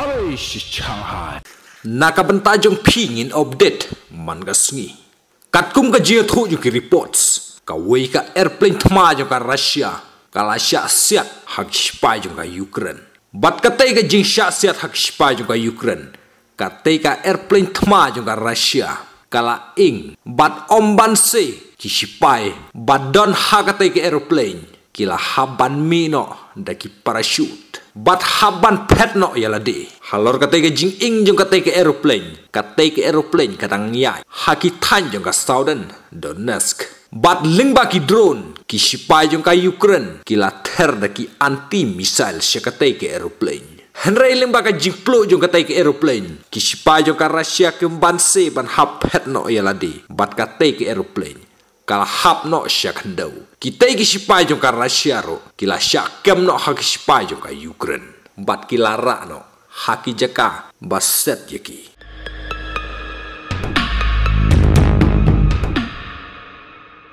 Arish Shanghai. Nakabantajong pingin update man Kat kum ka jia thu yung reports. Kawai ka airplane tamajong ka Russia. Kala siya siyat hagshpay yung ka Ukraine. Bat katai ke jing siya siyat hagshpay yung ka Ukraine. Katay ka airplane tamajong ka Russia. Kala ing bat ombansi kishpay. Bat don ha katai ke airplane kila haban mino daki parachute. Bat haban pet no ya de. Halor katai ke jing ing jong katai ke aeroplane. Katai ke aeroplane katang yai. Haki tan jong ka Southern Donetsk. Bat ling ba ki drone. Ki sipai jong ka Ukraine. Kila ter daki anti missile si katai ke aeroplane. Henry ling ba jiplo jing plo jong katai ke aeroplane. Ki sipai jong ka Russia ke ban ban hap pet no ya ladi. Bat katai ke aeroplane kala hap no syak ndau kita iki sipai jong karena syaro kila syakem no hak sipai jong ka ukraine bat kila rak no haki jeka baset yeki